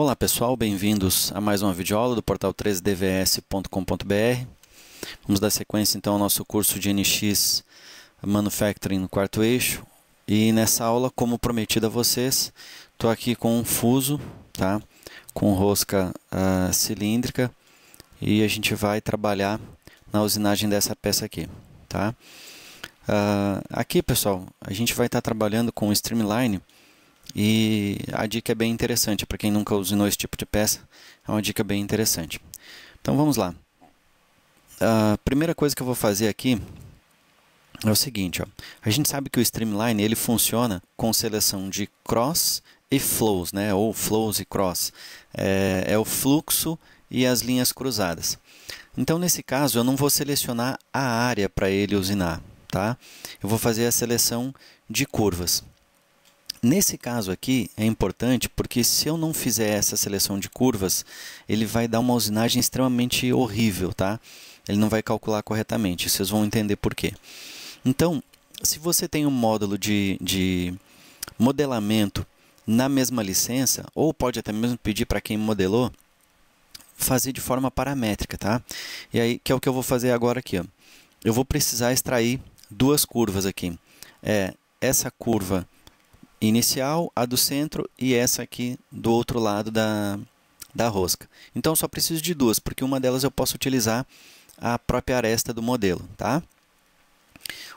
Olá pessoal, bem-vindos a mais uma videoaula do portal 3dvs.com.br. Vamos dar sequência então ao nosso curso de NX Manufacturing no quarto eixo. E nessa aula, como prometido a vocês, estou aqui com um fuso, tá? com rosca uh, cilíndrica e a gente vai trabalhar na usinagem dessa peça aqui. Tá? Uh, aqui pessoal, a gente vai estar tá trabalhando com o Streamline, e a dica é bem interessante para quem nunca usinou esse tipo de peça, é uma dica bem interessante. Então vamos lá. A primeira coisa que eu vou fazer aqui é o seguinte, ó. a gente sabe que o Streamline ele funciona com seleção de cross e flows, né? ou flows e cross, é, é o fluxo e as linhas cruzadas. Então nesse caso eu não vou selecionar a área para ele usinar, tá? eu vou fazer a seleção de curvas. Nesse caso aqui é importante porque se eu não fizer essa seleção de curvas, ele vai dar uma usinagem extremamente horrível, tá? Ele não vai calcular corretamente, vocês vão entender por quê. Então, se você tem um módulo de, de modelamento na mesma licença, ou pode até mesmo pedir para quem modelou, fazer de forma paramétrica, tá? E aí, que é o que eu vou fazer agora aqui, ó. Eu vou precisar extrair duas curvas aqui. É essa curva inicial, a do centro e essa aqui do outro lado da, da rosca. Então, só preciso de duas, porque uma delas eu posso utilizar a própria aresta do modelo, tá?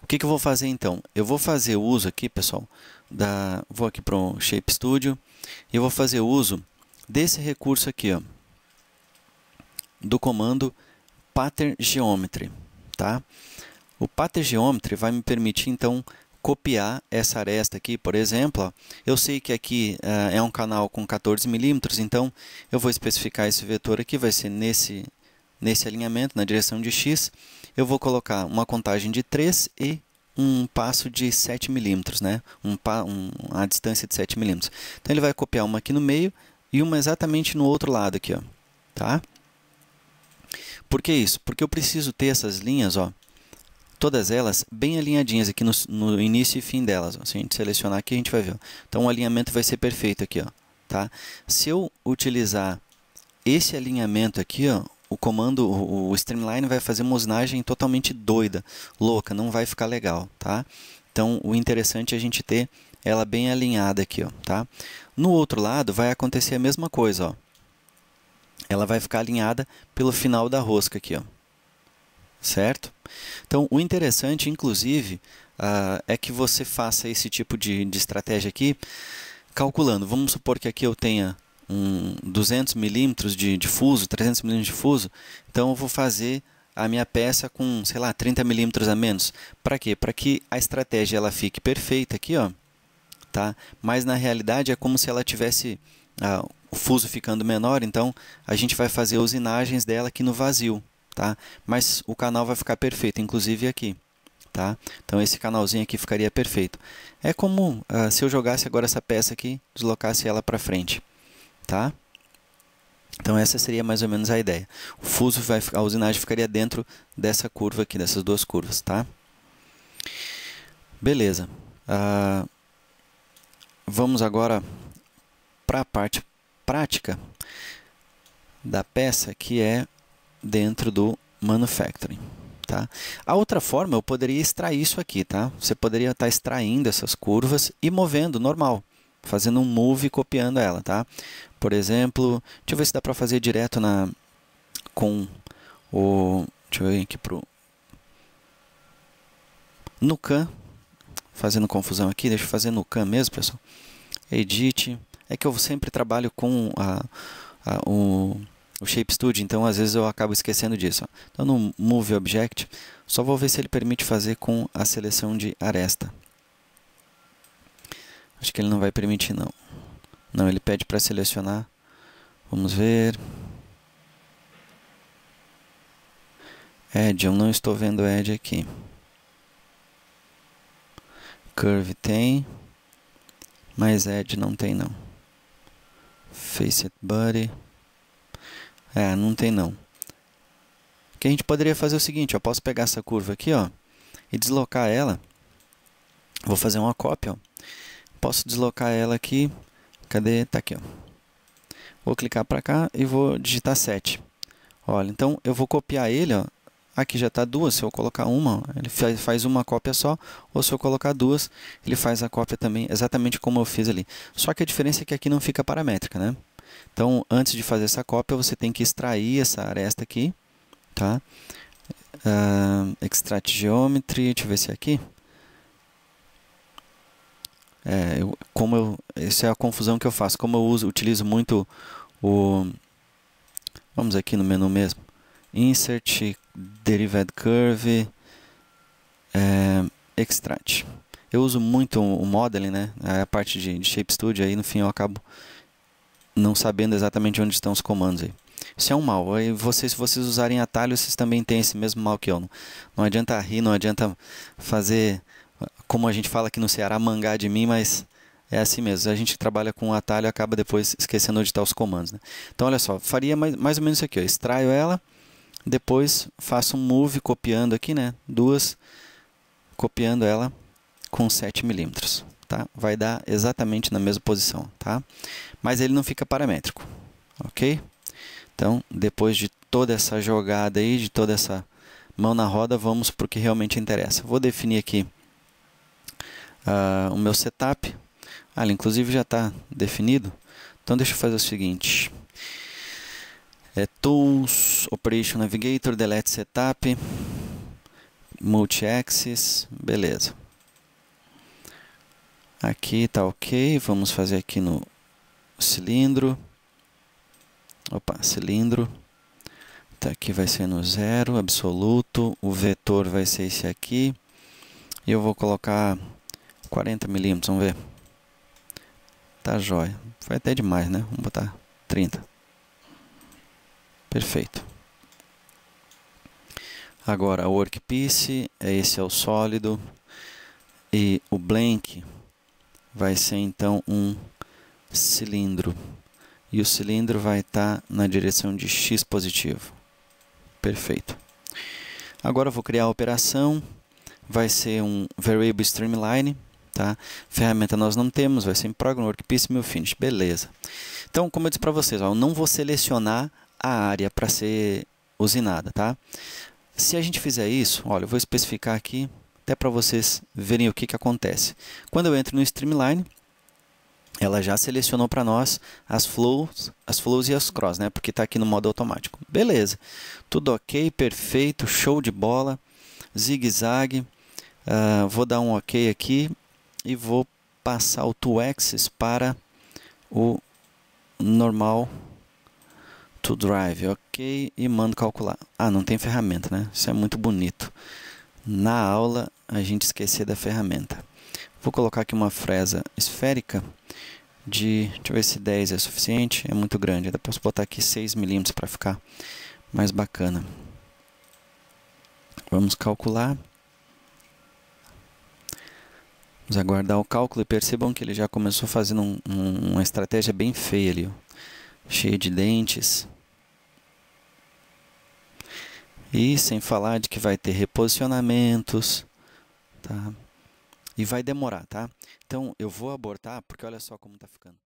O que, que eu vou fazer então? Eu vou fazer uso aqui, pessoal, da, vou aqui para o Shape Studio e eu vou fazer uso desse recurso aqui, ó, do comando Pattern Geometry, tá? O Pattern Geometry vai me permitir, então, copiar essa aresta aqui, por exemplo, ó, eu sei que aqui uh, é um canal com 14 milímetros, então eu vou especificar esse vetor aqui, vai ser nesse, nesse alinhamento, na direção de x, eu vou colocar uma contagem de 3 e um passo de 7 milímetros, né? um, um, a distância de 7 milímetros. Então ele vai copiar uma aqui no meio e uma exatamente no outro lado aqui, ó, tá? Por que isso? Porque eu preciso ter essas linhas, ó, todas elas bem alinhadinhas aqui no, no, início e fim delas. Se a gente selecionar aqui, a gente vai ver. Então, o alinhamento vai ser perfeito aqui. Ó, tá? Se eu utilizar esse alinhamento aqui, ó, o comando, o, o Streamline vai fazer uma usinagem totalmente doida, louca, não vai ficar legal. Tá? Então, o interessante é a gente ter ela bem alinhada aqui. Ó, tá? No outro lado, vai acontecer a mesma coisa. Ó. Ela vai ficar alinhada pelo final da rosca aqui. Ó certo? Então, o interessante, inclusive, uh, é que você faça esse tipo de, de estratégia aqui, calculando. Vamos supor que aqui eu tenha um 200 milímetros de, de fuso, 300 milímetros de fuso, então eu vou fazer a minha peça com, sei lá, 30 milímetros a menos. Para quê? Para que a estratégia ela fique perfeita aqui, ó, tá? Mas na realidade é como se ela tivesse uh, o fuso ficando menor, então a gente vai fazer usinagens dela aqui no vazio, tá? Mas o canal vai ficar perfeito, inclusive aqui, tá? Então esse canalzinho aqui ficaria perfeito. É como uh, ah, se eu jogasse agora essa peça aqui, deslocasse ela para frente, tá? Então essa seria mais ou menos a ideia. O fuso vai, a usinagem ficaria dentro dessa curva aqui, dessas duas curvas, tá? Beleza. Uh, vamos agora para a parte prática da peça, que é dentro do manufacturing. Tá? A outra forma, eu poderia extrair isso aqui. Tá? Você poderia estar tá extraindo essas curvas e movendo normal, fazendo um move e copiando ela. Tá? Por exemplo, deixa eu ver se dá para fazer direto na, com o... Deixa eu ir aqui para No CAN, fazendo confusão aqui, deixa eu fazer no CAN mesmo, pessoal. Edit, é que eu sempre trabalho com a, a, o o Shape Studio, então às vezes eu acabo esquecendo disso. Então no Move Object, só vou ver se ele permite fazer com a seleção de aresta. Acho que ele não vai permitir não. Não, ele pede para selecionar. Vamos ver. Edge, eu não estou vendo Edge aqui. Curve tem, mas Edge não tem não. Face It Buddy. É, não tem não. O que a gente poderia fazer é o seguinte, eu posso pegar essa curva aqui, ó, e deslocar ela. Vou fazer uma cópia, ó. Posso deslocar ela aqui. Cadê? Tá aqui, ó. Vou clicar para cá e vou digitar 7. Olha, então eu vou copiar ele, ó. Aqui já está duas, se eu colocar uma, ele faz uma cópia só, ou se eu colocar duas, ele faz a cópia também, exatamente como eu fiz ali. Só que a diferença é que aqui não fica paramétrica, né? Então, antes de fazer essa cópia, você tem que extrair essa aresta aqui, tá? Uh, extract geometry, deixa eu ver se é aqui. É, eu, como eu, essa é a confusão que eu faço. Como eu uso, utilizo muito o, vamos aqui no menu mesmo, insert, derived curve, é, extract. Eu uso muito o modeling, né? É a parte de, de Shape Studio aí no fim eu acabo não sabendo exatamente onde estão os comandos aí. Isso é um mal. E vocês, se vocês usarem atalho, vocês também têm esse mesmo mal que eu. Não, não adianta rir, não adianta fazer, como a gente fala aqui no Ceará, mangar de mim, mas é assim mesmo. A gente trabalha com atalho e acaba depois esquecendo onde estão os comandos. Né? Então, olha só, faria mais, mais ou menos isso aqui. Ó. Extraio ela, depois faço um move copiando aqui, né? Duas, copiando ela com 7 milímetros tá? Vai dar exatamente na mesma posição, tá? Mas ele não fica paramétrico, ok? Então, depois de toda essa jogada aí, de toda essa mão na roda, vamos para o que realmente interessa. Vou definir aqui uh, o meu setup. Ah, inclusive já está definido. Então, deixa eu fazer o seguinte. É Tools, Operation Navigator, Delete Setup, Multi-Axis, beleza. Aqui está ok, vamos fazer aqui no cilindro. Opa, cilindro. Tá aqui vai ser no zero, absoluto. O vetor vai ser esse aqui. E eu vou colocar 40 milímetros, vamos ver. Tá jóia. Foi até demais, né? Vamos botar 30. Perfeito. Agora, a workpiece, é esse é o sólido. E o blank vai ser então um cilindro. E o cilindro vai estar tá na direção de x positivo. Perfeito. Agora eu vou criar a operação. Vai ser um variable streamline. Tá? Ferramenta nós não temos, vai ser em Program, Workpiece, Meu Finish. Beleza. Então, como eu disse para vocês, ó, eu não vou selecionar a área para ser usinada. Tá? Se a gente fizer isso, olha, eu vou especificar aqui até para vocês verem o que, que acontece. Quando eu entro no Streamline, ela já selecionou para nós as flows, as flows e as cross, né? Porque está aqui no modo automático. Beleza, tudo ok, perfeito, show de bola, zigue-zague. Uh, vou dar um ok aqui e vou passar o to axis para o normal to drive, ok? E mando calcular. Ah, não tem ferramenta, né? Isso é muito bonito na aula a gente esquecer da ferramenta. Vou colocar aqui uma fresa esférica de, deixa eu ver se 10 é suficiente, é muito grande, ainda posso botar aqui 6 milímetros para ficar mais bacana. Vamos calcular. Vamos aguardar o cálculo e percebam que ele já começou fazendo um, um, uma estratégia bem feia ali, Cheia cheio de dentes. E sem falar de que vai ter reposicionamentos, tá? E vai demorar, tá? Então eu vou abortar porque olha só como tá ficando.